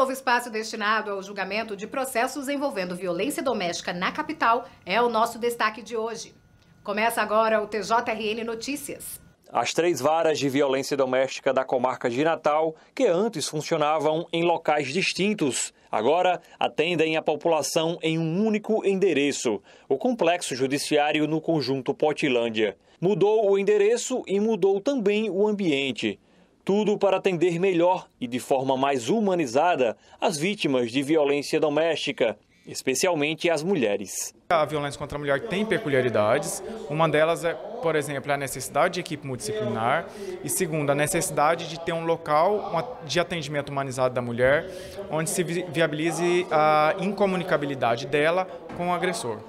novo espaço destinado ao julgamento de processos envolvendo violência doméstica na capital é o nosso destaque de hoje. Começa agora o TJRN Notícias. As três varas de violência doméstica da comarca de Natal, que antes funcionavam em locais distintos, agora atendem a população em um único endereço, o Complexo Judiciário no Conjunto Potilândia. Mudou o endereço e mudou também o ambiente. Tudo para atender melhor e de forma mais humanizada as vítimas de violência doméstica, especialmente as mulheres. A violência contra a mulher tem peculiaridades. Uma delas é, por exemplo, a necessidade de equipe multidisciplinar e segunda, a necessidade de ter um local de atendimento humanizado da mulher, onde se viabilize a incomunicabilidade dela com o agressor.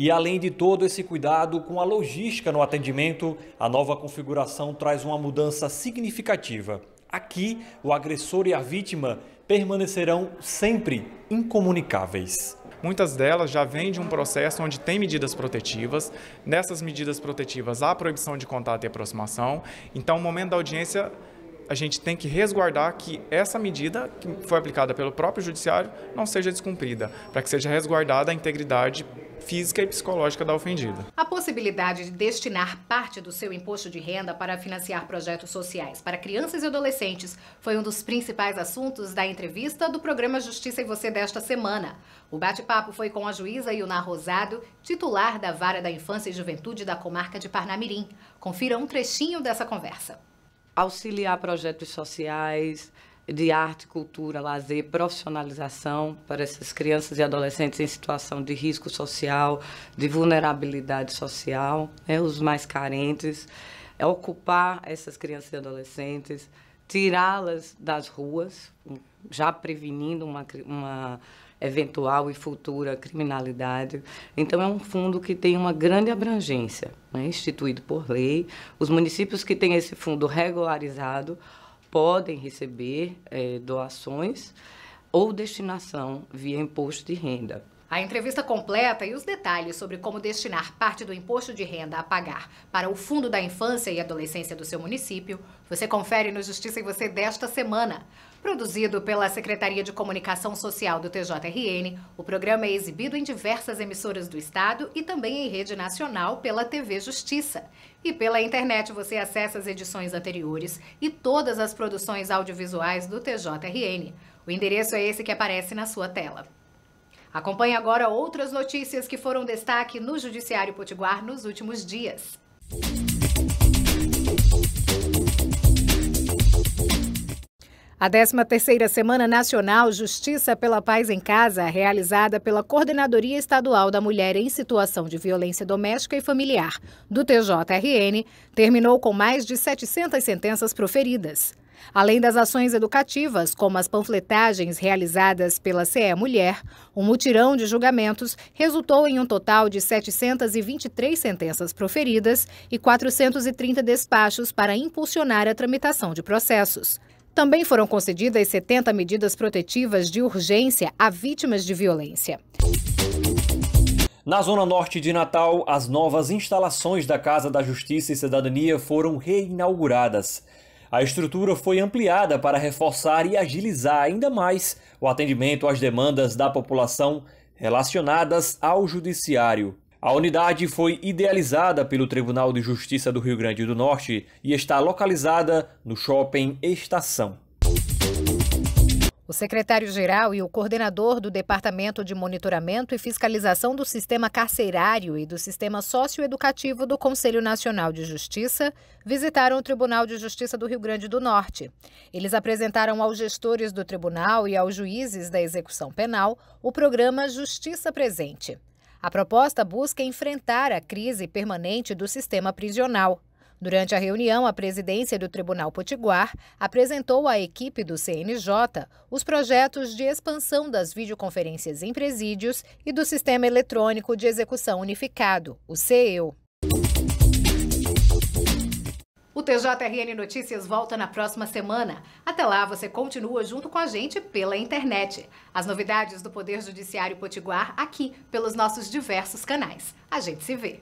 E além de todo esse cuidado com a logística no atendimento, a nova configuração traz uma mudança significativa. Aqui, o agressor e a vítima permanecerão sempre incomunicáveis. Muitas delas já vêm de um processo onde tem medidas protetivas. Nessas medidas protetivas há proibição de contato e aproximação. Então, o momento da audiência a gente tem que resguardar que essa medida que foi aplicada pelo próprio judiciário não seja descumprida, para que seja resguardada a integridade física e psicológica da ofendida. A possibilidade de destinar parte do seu imposto de renda para financiar projetos sociais para crianças e adolescentes foi um dos principais assuntos da entrevista do programa Justiça e Você desta semana. O bate-papo foi com a juíza Ilna Rosado, titular da Vara da Infância e Juventude da comarca de Parnamirim. Confira um trechinho dessa conversa auxiliar projetos sociais de arte, cultura, lazer, profissionalização para essas crianças e adolescentes em situação de risco social, de vulnerabilidade social, né, os mais carentes, é ocupar essas crianças e adolescentes, tirá-las das ruas, já prevenindo uma, uma eventual e futura criminalidade. Então, é um fundo que tem uma grande abrangência, né? instituído por lei. Os municípios que têm esse fundo regularizado podem receber é, doações ou destinação via imposto de renda. A entrevista completa e os detalhes sobre como destinar parte do imposto de renda a pagar para o Fundo da Infância e Adolescência do seu município, você confere no Justiça em Você desta semana. Produzido pela Secretaria de Comunicação Social do TJRN, o programa é exibido em diversas emissoras do estado e também em rede nacional pela TV Justiça. E pela internet você acessa as edições anteriores e todas as produções audiovisuais do TJRN. O endereço é esse que aparece na sua tela. Acompanhe agora outras notícias que foram destaque no Judiciário Potiguar nos últimos dias. A 13ª Semana Nacional Justiça pela Paz em Casa, realizada pela Coordenadoria Estadual da Mulher em Situação de Violência Doméstica e Familiar, do TJRN, terminou com mais de 700 sentenças proferidas. Além das ações educativas, como as panfletagens realizadas pela CE Mulher, um mutirão de julgamentos resultou em um total de 723 sentenças proferidas e 430 despachos para impulsionar a tramitação de processos. Também foram concedidas 70 medidas protetivas de urgência a vítimas de violência. Na zona norte de Natal, as novas instalações da Casa da Justiça e Cidadania foram reinauguradas a estrutura foi ampliada para reforçar e agilizar ainda mais o atendimento às demandas da população relacionadas ao Judiciário. A unidade foi idealizada pelo Tribunal de Justiça do Rio Grande do Norte e está localizada no Shopping Estação. O secretário-geral e o coordenador do Departamento de Monitoramento e Fiscalização do Sistema Carcerário e do Sistema Socioeducativo do Conselho Nacional de Justiça visitaram o Tribunal de Justiça do Rio Grande do Norte. Eles apresentaram aos gestores do tribunal e aos juízes da execução penal o programa Justiça Presente. A proposta busca enfrentar a crise permanente do sistema prisional. Durante a reunião, a presidência do Tribunal Potiguar apresentou à equipe do CNJ os projetos de expansão das videoconferências em presídios e do Sistema Eletrônico de Execução Unificado, o CEU. O TJRN Notícias volta na próxima semana. Até lá, você continua junto com a gente pela internet. As novidades do Poder Judiciário Potiguar aqui pelos nossos diversos canais. A gente se vê.